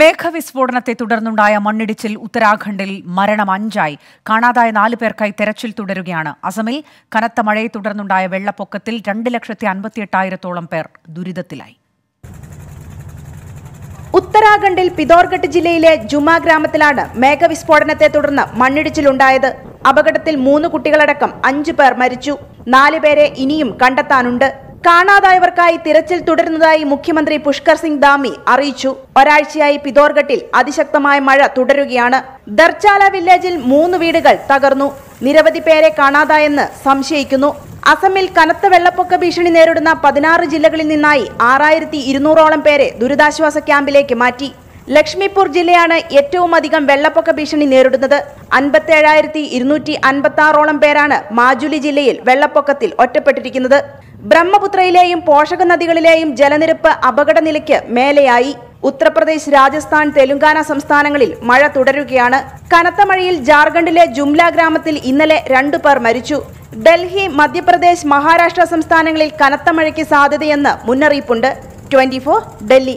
മേഘവിസ്ഫോടനത്തെ തുടർന്നുണ്ടായ മണ്ണിടിച്ചിൽ ഉത്തരാഖണ്ഡിൽ മരണം അഞ്ചായി കാണാതായ നാലു പേർക്കായി തെരച്ചിൽ തുടരുകയാണ് അസമിൽ കനത്ത മഴയെ തുടർന്നുണ്ടായ വെള്ളപ്പൊക്കത്തിൽ രണ്ട് ലക്ഷത്തി അൻപത്തിയെട്ടായിരത്തോളം പേർ ദുരിതത്തിലായി ഉത്തരാഖണ്ഡിൽ പിതോർഗഡ് ജില്ലയിലെ ജുമാ ഗ്രാമത്തിലാണ് മേഘവിസ്ഫോടനത്തെ തുടർന്ന് മണ്ണിടിച്ചിലുണ്ടായത് അപകടത്തിൽ മൂന്ന് കുട്ടികളടക്കം അഞ്ചു പേർ മരിച്ചു നാലുപേരെ ഇനിയും കണ്ടെത്താനുണ്ട് കാണാതായവർക്കായി തിരച്ചിൽ തുടരുന്നതായി മുഖ്യമന്ത്രി പുഷ്കർ സിംഗ് ദാമി അറിയിച്ചു ഒരാഴ്ചയായി പിതോർഘട്ടിൽ അതിശക്തമായ മഴ തുടരുകയാണ് ദർച്ചാല വില്ലേജിൽ മൂന്ന് വീടുകൾ തകർന്നു നിരവധി പേരെ കാണാതായെന്ന് സംശയിക്കുന്നു അസമിൽ കനത്ത വെള്ളപ്പൊക്ക ഭീഷണി നേരിടുന്ന പതിനാറ് ജില്ലകളിൽ നിന്നായി ആറായിരത്തി ഇരുന്നൂറോളം പേരെ ദുരിതാശ്വാസ ക്യാമ്പിലേക്ക് മാറ്റി ലക്ഷ്മിപൂർ ജില്ലയാണ് ഏറ്റവും അധികം വെള്ളപ്പൊക്ക ഭീഷണി നേരിടുന്നത് അൻപത്തേഴായിരത്തി ഇരുന്നൂറ്റി അൻപത്തി ആറോളം പേരാണ് മാജുലി ജില്ലയിൽ വെള്ളപ്പൊക്കത്തിൽ ഒറ്റപ്പെട്ടിരിക്കുന്നത് ബ്രഹ്മപുത്രയിലെയും പോഷക നദികളിലെയും ജലനിരപ്പ് അപകട നിലയ്ക്ക് മേലെയായി ഉത്തർപ്രദേശ് രാജസ്ഥാൻ തെലുങ്കാന സംസ്ഥാനങ്ങളിൽ മഴ തുടരുകയാണ് കനത്ത മഴയിൽ ജാർഖണ്ഡിലെ ജുംല ഗ്രാമത്തിൽ ഇന്നലെ രണ്ടു പേർ മരിച്ചു ഡൽഹി മധ്യപ്രദേശ് മഹാരാഷ്ട്ര സംസ്ഥാനങ്ങളിൽ കനത്ത മഴയ്ക്ക് സാധ്യതയെന്ന് മുന്നറിയിപ്പുണ്ട് ട്വന്റി ഡൽഹി